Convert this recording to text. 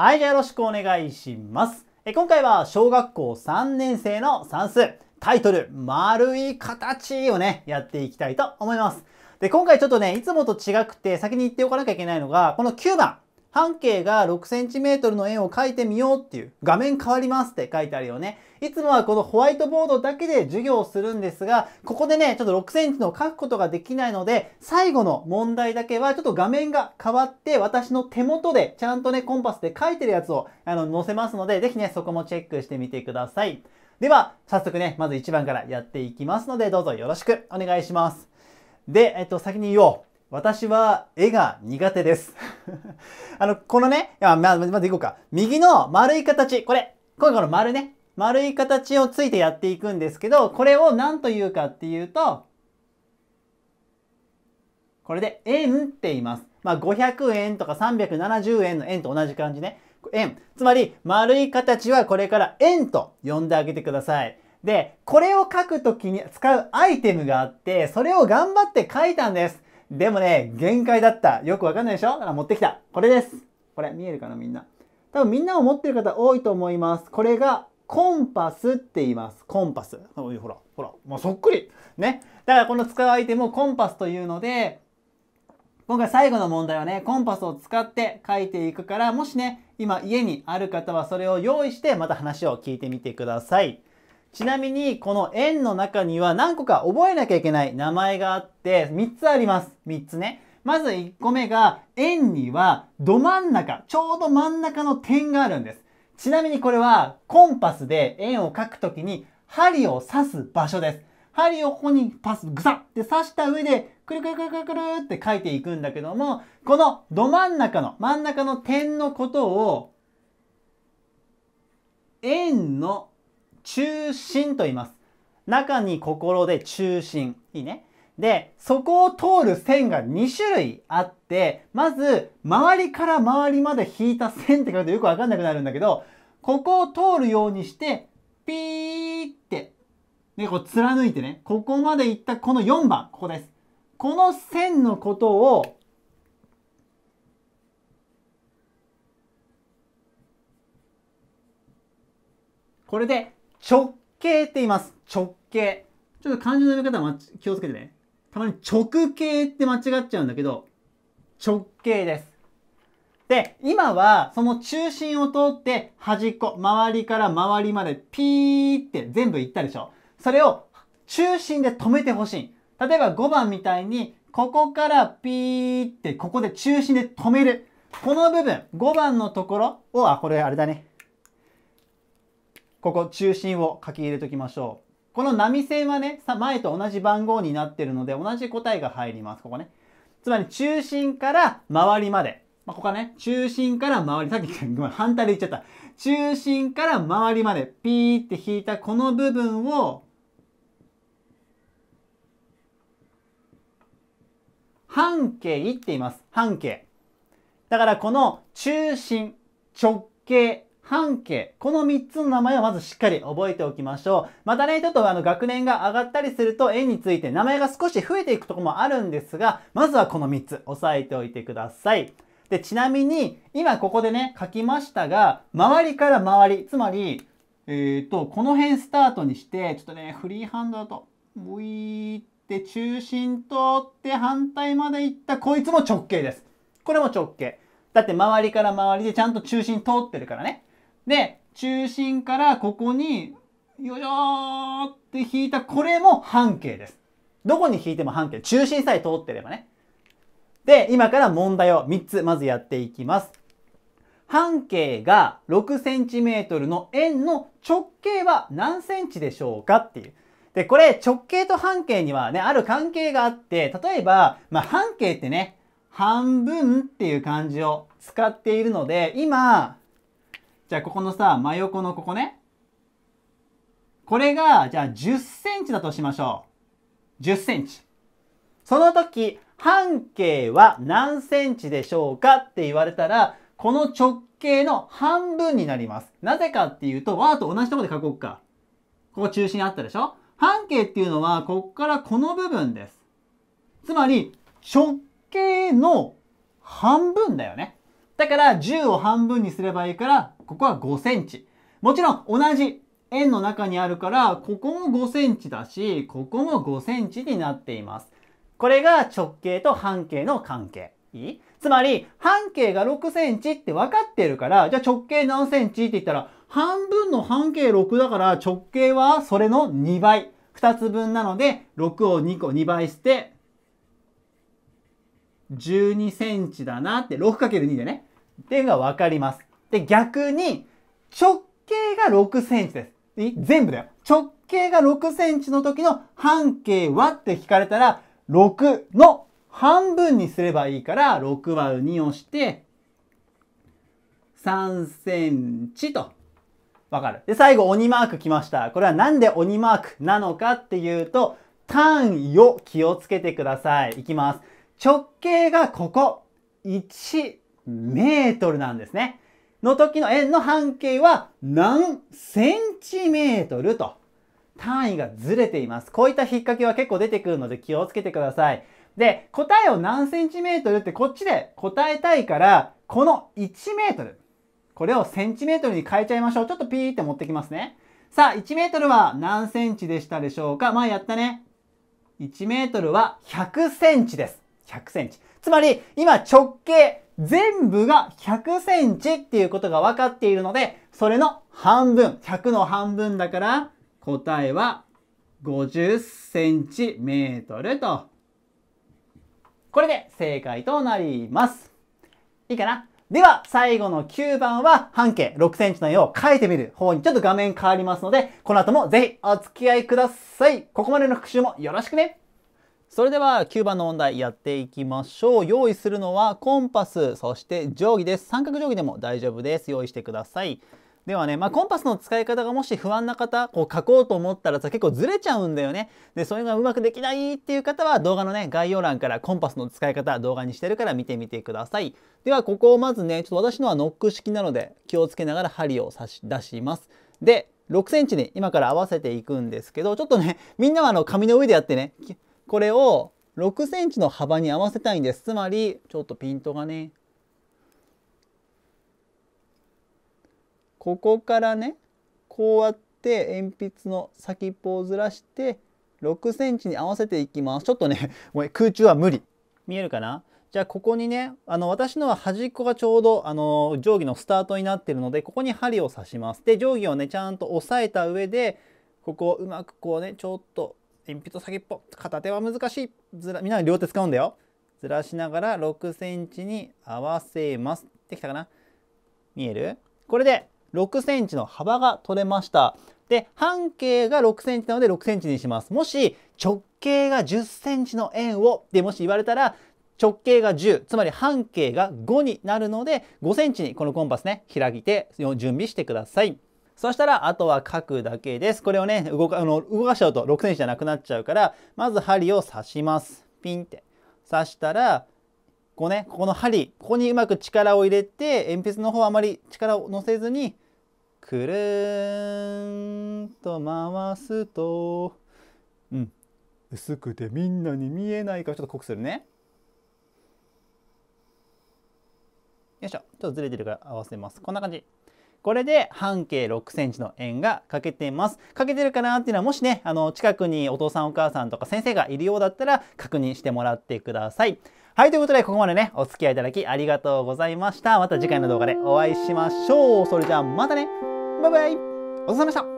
はい、じゃあよろしくお願いします。え今回は小学校3年生の算数、タイトル、丸い形をね、やっていきたいと思います。で、今回ちょっとね、いつもと違くて、先に言っておかなきゃいけないのが、この9番。半径が 6cm の円を描いてみようっていう画面変わりますって書いてあるよね。いつもはこのホワイトボードだけで授業をするんですが、ここでね、ちょっと6 c m の書くことができないので、最後の問題だけはちょっと画面が変わって、私の手元でちゃんとね、コンパスで書いてるやつをあの載せますので、ぜひね、そこもチェックしてみてください。では、早速ね、まず1番からやっていきますので、どうぞよろしくお願いします。で、えっと、先に言おう。私は絵が苦手です。あの、このね、まあ、まずいこうか。右の丸い形、これ。今この丸ね。丸い形をついてやっていくんですけど、これを何と言うかっていうと、これで円って言います。まあ、500円とか370円の円と同じ感じね。円。つまり、丸い形はこれから円と呼んであげてください。で、これを書くときに使うアイテムがあって、それを頑張って書いたんです。でもね、限界だった。よくわかんないでしょだから持ってきた。これです。これ、見えるかなみんな。多分みんなを持ってる方多いと思います。これがコンパスって言います。コンパス。ほら、ほら、まそっくり。ね。だからこの使うアイテムをコンパスというので、今回最後の問題はね、コンパスを使って書いていくから、もしね、今家にある方はそれを用意してまた話を聞いてみてください。ちなみに、この円の中には何個か覚えなきゃいけない名前があって、3つあります。3つね。まず1個目が、円にはど真ん中、ちょうど真ん中の点があるんです。ちなみにこれは、コンパスで円を描くときに、針を刺す場所です。針をここにパス、ぐさって刺した上で、くるくるくるくるくるって書いていくんだけども、このど真ん中の、真ん中の点のことを、円の中心と言います。中に心で中心。いいね。で、そこを通る線が2種類あって、まず、周りから周りまで引いた線って書くとよくわかんなくなるんだけど、ここを通るようにして、ピーって、ね、こう貫いてね、ここまで行ったこの4番、ここです。この線のことを、これで直径って言います。直径。ちょっと漢字の読み方は気をつけてね。たまに直径って間違っちゃうんだけど、直径です。で、今はその中心を通って端っこ、周りから周りまでピーって全部行ったでしょ。それを中心で止めてほしい。例えば5番みたいに、ここからピーってここで中心で止める。この部分、5番のところを、あ、これあれだね。ここ中心を書き入れときましょう。この波線はね、前と同じ番号になってるので、同じ答えが入ります。ここね。つまり、中心から周りまで。まあ、ここはね、中心から周り、さっき、ごめん、反対で言っちゃった。中心から周りまで、ピーって引いたこの部分を、半径って言います。半径。だから、この中心、直径、半径、この3つの名前をまずしっかり覚えておきましょう。またね、ちょっとあの学年が上がったりすると円について名前が少し増えていくとこもあるんですが、まずはこの3つ押さえておいてください。で、ちなみに、今ここでね、書きましたが、周りから周り、つまり、えっ、ー、と、この辺スタートにして、ちょっとね、フリーハンドだと、ウィーって中心通って反対まで行った、こいつも直径です。これも直径。だって周りから周りでちゃんと中心通ってるからね。で、中心からここに、よよしょーって引いた、これも半径です。どこに引いても半径。中心さえ通ってればね。で、今から問題を3つまずやっていきます。半径が 6cm の円の直径は何 cm でしょうかっていう。で、これ直径と半径にはね、ある関係があって、例えば、まあ、半径ってね、半分っていう漢字を使っているので、今、じゃあここのさ、真横のここね。これが、じゃあ10センチだとしましょう。10センチ。その時、半径は何センチでしょうかって言われたら、この直径の半分になります。なぜかっていうと、わーと同じとこで書こうか。ここ中心あったでしょ半径っていうのは、こっからこの部分です。つまり、直径の半分だよね。だから10を半分にすればいいから、ここは5センチ。もちろん同じ円の中にあるから、ここも5センチだし、ここも5センチになっています。これが直径と半径の関係。いいつまり、半径が6センチって分かってるから、じゃあ直径何センチって言ったら、半分の半径6だから直径はそれの2倍。2つ分なので、6を2個2倍して、12センチだなって、6×2 でね。っていうのがわかります。で、逆に直径が6センチです。全部だよ。直径が6センチの時の半径はって聞かれたら、6の半分にすればいいから、6は2をして、3センチと。わかる。で、最後、鬼マーク来ました。これはなんで鬼マークなのかっていうと、単位を気をつけてください。いきます。直径がここ、1メートルなんですね。の時の円の半径は何センチメートルと単位がずれています。こういった引っ掛けは結構出てくるので気をつけてください。で、答えを何センチメートルってこっちで答えたいから、この1メートル。これをセンチメートルに変えちゃいましょう。ちょっとピーって持ってきますね。さあ、1メートルは何センチでしたでしょうかまあやったね。1メートルは100センチです。100センチ。つまり、今直径全部が100センチっていうことが分かっているので、それの半分、100の半分だから、答えは50センチメートルと。これで正解となります。いいかなでは、最後の9番は半径6センチの絵を描いてみる方にちょっと画面変わりますので、この後もぜひお付き合いください。ここまでの復習もよろしくね。それでは9番の問題やっていきましょう用意するのはコンパスそして定規です三角定規でも大丈夫です用意してくださいではね、まあ、コンパスの使い方がもし不安な方こう書こうと思ったらさ結構ずれちゃうんだよねでそれがうまくできないっていう方は動画のね概要欄からコンパスの使い方動画にしてるから見てみてくださいではここをまずねちょっと私のはノック式なので気をつけながら針を差し出しますで6センチに今から合わせていくんですけどちょっとねみんなはあの紙の上でやってねこれを6センチの幅に合わせたいんです。つまり、ちょっとピントがね、ここからね、こうやって鉛筆の先っぽをずらして、6センチに合わせていきます。ちょっとね、ごめ空中は無理。見えるかなじゃあここにねあの私のは端っこがちょうどあの定規のスタートになってるのでここに針を刺します。で定規をねちゃんと押さえた上でここをうまくこうねちょっと鉛筆を先っぽ片手は難しいずらみんな両手使うんだよずらしながら6センチに合わせますできたかな見えるこれで6センチの幅が取れましたで半径が6センチなので6センチにしますもし直径が10センチの円をでもし言われたら直径が10つまり半径が5になるので5センチにこのコンパスね開いて準備してください。そしたら、あとは書くだけです。これをね、動かあの動かしちゃうと6センチじゃなくなっちゃうから、まず針を刺します。ピンって。刺したら、こうね、ここの針、ここにうまく力を入れて、鉛筆の方あまり力を乗せずに、くるーんと回すと、うん、薄くてみんなに見えないからちょっと濃くするね。よいしょ。ちょっとずれてるから合わせます。こんな感じ。これで半径6センチの円が欠けてます。欠けてるかなっていうのはもしね、あの近くにお父さんお母さんとか先生がいるようだったら確認してもらってください。はい、ということでここまでね、お付き合いいただきありがとうございました。また次回の動画でお会いしましょう。それじゃあまたね。バイバイ。お疲れ様でした。